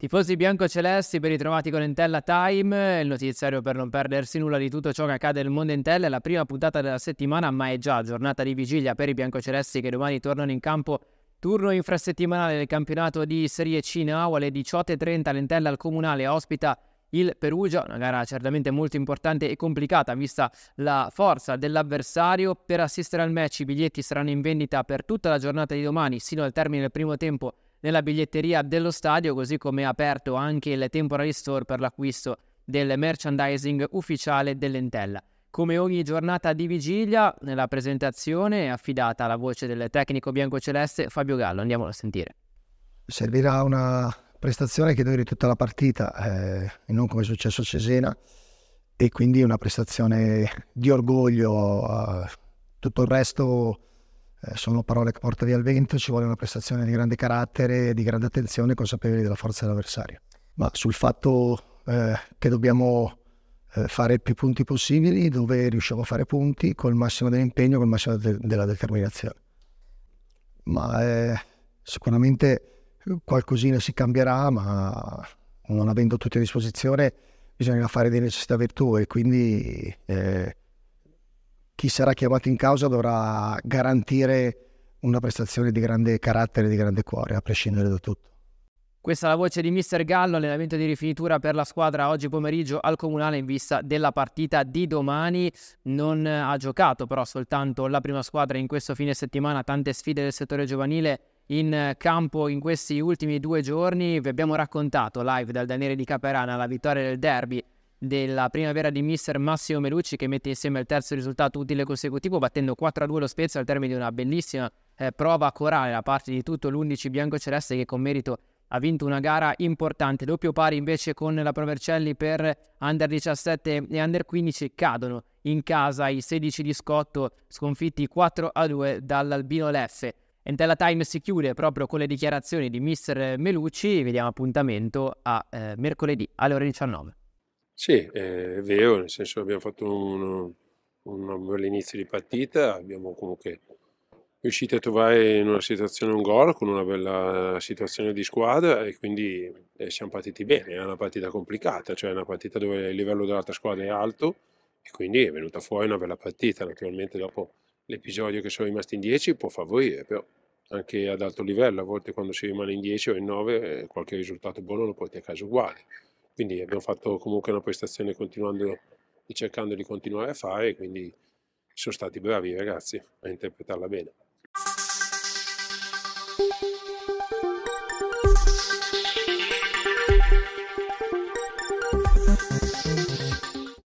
Tifosi biancocelesti, ben ritrovati con Entella Time, il notiziario per non perdersi nulla di tutto ciò che accade nel mondo Entella, è la prima puntata della settimana, ma è già giornata di vigilia per i biancocelesti che domani tornano in campo turno infrasettimanale del campionato di Serie C Nau alle 18.30 l'Entella al Comunale ospita il Perugia, una gara certamente molto importante e complicata vista la forza dell'avversario. Per assistere al match i biglietti saranno in vendita per tutta la giornata di domani, sino al termine del primo tempo nella biglietteria dello stadio, così come è aperto anche il temporary store per l'acquisto del merchandising ufficiale dell'entella. Come ogni giornata di vigilia, nella presentazione è affidata alla voce del tecnico biancoceleste Fabio Gallo. Andiamolo a sentire. Servirà una prestazione che duri tutta la partita, eh, e non come è successo a Cesena, e quindi una prestazione di orgoglio. Eh, tutto il resto eh, sono parole che porta via il vento, ci vuole una prestazione di grande carattere, di grande attenzione e consapevoli della forza dell'avversario. Ma sul fatto eh, che dobbiamo eh, fare più punti possibili, dove riusciamo a fare punti col massimo dell'impegno, col massimo de- della determinazione. Ma eh, sicuramente qualcosina si cambierà, ma non avendo tutti a disposizione bisogna fare di necessità virtù e quindi eh, chi sarà chiamato in causa dovrà garantire una prestazione di grande carattere, di grande cuore, a prescindere da tutto. Questa è la voce di Mister Gallo, allenamento di rifinitura per la squadra oggi pomeriggio al Comunale in vista della partita di domani. Non eh, ha giocato però soltanto la prima squadra in questo fine settimana, tante sfide del settore giovanile in eh, campo in questi ultimi due giorni. Vi abbiamo raccontato live dal Daniele di Caperana la vittoria del derby della primavera di mister Massimo Melucci che mette insieme il terzo risultato utile consecutivo battendo 4-2 lo Spezia al termine di una bellissima eh, prova corale da parte di tutto l'11 biancoceleste che con merito ha vinto una gara importante, doppio pari invece con la Provercelli per Under 17 e Under 15 cadono in casa i 16 di Scotto sconfitti 4-2 dall'Albino Leffe. Entella Time si chiude proprio con le dichiarazioni di mister Melucci, vediamo appuntamento a eh, mercoledì alle ore 19. Sì, eh, è vero, nel senso abbiamo fatto un, un bel inizio di partita, abbiamo comunque riuscito a trovare in una situazione un gol con una bella situazione di squadra e quindi eh, siamo partiti bene, è una partita complicata, cioè è una partita dove il livello dell'altra squadra è alto e quindi è venuta fuori una bella partita, naturalmente dopo l'episodio che sono rimasti in 10 può favorire, però anche ad alto livello, a volte quando si rimane in 10 o in 9 eh, qualche risultato buono lo porti a casa uguale. Quindi abbiamo fatto comunque una prestazione continuando e cercando di continuare a fare, quindi sono stati bravi ragazzi a interpretarla bene.